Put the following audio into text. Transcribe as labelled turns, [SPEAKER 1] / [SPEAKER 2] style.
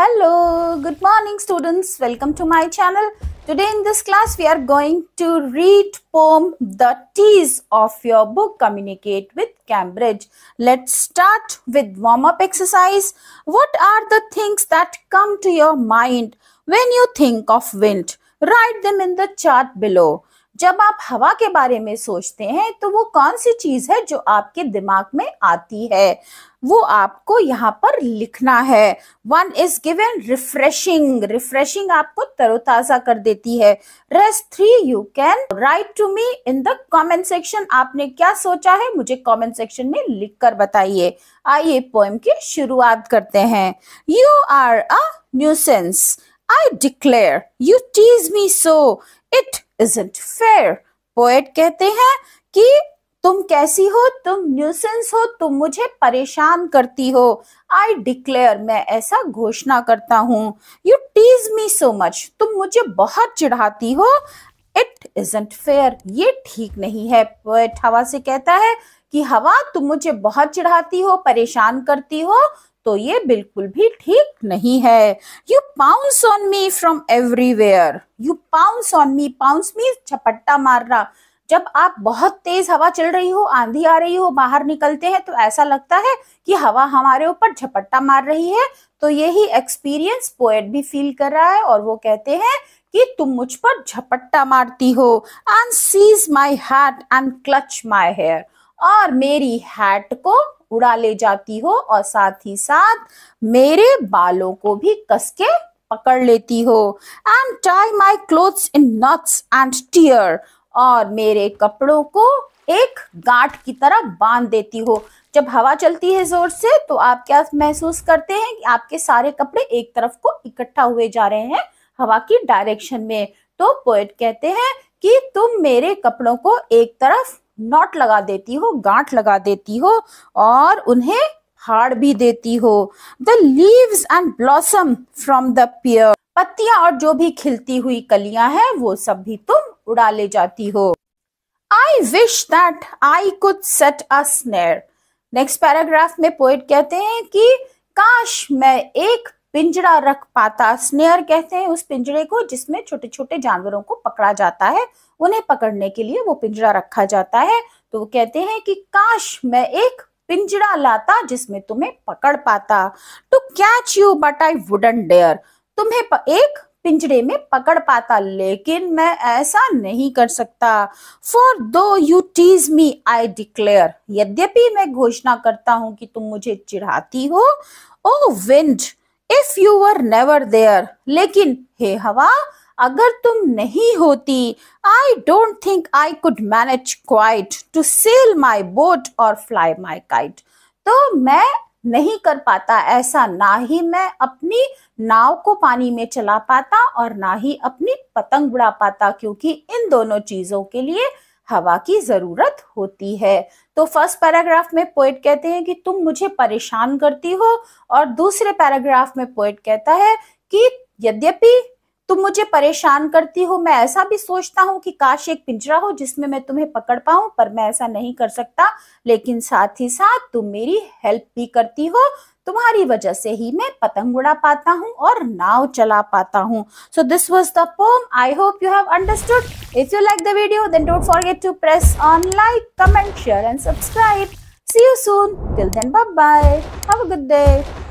[SPEAKER 1] Hello, good morning students. Welcome to my channel. Today in this class, we are going to read poem The Tease of your book Communicate with Cambridge. Let's start with warm-up exercise. What are the things that come to your mind when you think of wind? Write them in the chart below. जब आप हवा के बारे में सोचते हैं तो वो कौन सी चीज है जो आपके दिमाग में आती है वो आपको यहाँ पर लिखना है one is given refreshing refreshing आपको तरोताजा कर देती है rest three you can write to me in the comment section आपने क्या सोचा है मुझे कमेंट सेक्शन में लिख कर बताइए आइए पोएम की शुरुआत करते हैं you are a nuisance I declare you tease me so it isn't fair poet कहते हैं कि तुम कैसी हो तुम न्यूसेंस हो तुम मुझे परेशान करती हो आई डिक्लेयर मैं ऐसा घोषणा करता हूँ you tease me so much तुम मुझे बहुत चिढ़ाती हो इट इजेंट फेयर ये ठीक नहीं है पोएट हवा से कहता है कि हवा तुम मुझे बहुत चिढ़ाती हो परेशान करती हो तो ये बिल्कुल भी ठीक नहीं है you pounce on me from everywhere you pounce on me pounce mean झपट्टा मारना जब आप बहुत तेज हवा चल रही हो आंधी आ रही हो बाहर निकलते हैं तो ऐसा लगता है कि हवा हमारे ऊपर झपट्टा मार रही है तो यही एक्सपीरियंस पोएट भी फील कर रहा है और वो कहते हैं कि तुम मुझ पर झपट्टा मारती हो and seize my hat and clutch my hair और मेरी हैट को उड़ा ले जाती हो और साथ ही साथ मेरे बालों को भी कसके पकड़ लेती हो and tie my cloth in knots and tear और मेरे कपड़ों को एक गांठ की तरह बांध देती हो जब हवा चलती है जोर से तो आप क्या महसूस करते हैं कि आपके सारे कपड़े एक तरफ को इकट्ठा हुए जा रहे हैं हवा की डायरेक्शन में तो पोएट कहते हैं कि तुम मेरे कपड़ों को एक तरफ नॉट लगा देती हो गांठ लगा देती हो और उन्हें हाड़ भी देती हो the leaves and blossom from the pear पत्तियां और जो भी खिलती हुई कलियां हैं वो सब भी तुम उड़ा ले जाती हो I wish that I could set a snare next paragraph में पोएट कहते हैं कि काश मैं एक पिंजरा रख पाता स्नेयर कहते हैं उस पिंजरे को जिसमें छोटे छोटे जानवरों को पकड़ा जाता है उन्हें पकड़ने के लिए वो पिंजरा रखा जाता है तो वो कहते हैं कि काश मैं एक पिंजरा लाता जिसमें तुम्हें पकड़ पाता to catch you but I wouldn't dare तुम्हें एक पिंजरे में पकड़ पाता लेकिन मैं ऐसा नहीं कर सकता for though you tease me I declare यद्यपि मैं घोषणा करता हूं कि तुम मुझे चिढ़ाती हो O wind if you were never there लेकिन हे हवा अगर तुम नहीं होती I don't think I could manage quite to sail my boat or fly my kite तो मैं नहीं कर पाता ऐसा ना ही मैं अपनी नाव को पानी में चला पाता और ना ही अपनी पतंग उड़ा पाता क्योंकि इन दोनों चीजों के लिए हवा की जरूरत होती है तो फर्स्ट पैराग्राफ में पोइट कहते हैं कि तुम मुझे परेशान करती हो और दूसरे पैराग्राफ में पोइट कहता है कि यद्यपि तुम मुझे परेशान करती हो मैं ऐसा भी सोचता हूँ कि काश एक पिंजरा हो जिसमें मैं तुम्हें पकड़ पाऊं पर मैं ऐसा नहीं कर सकता लेकिन साथ ही साथ तुम मेरी हेल्प भी करती हो तुम्हारी वजह से ही मैं पतंग उड़ा पाता हूँ और नाव चला पाता हूँ so this was the poem I hope you have understood if you like the video then don't forget to press on like comment share and subscribe see you soon till then bye bye have a good day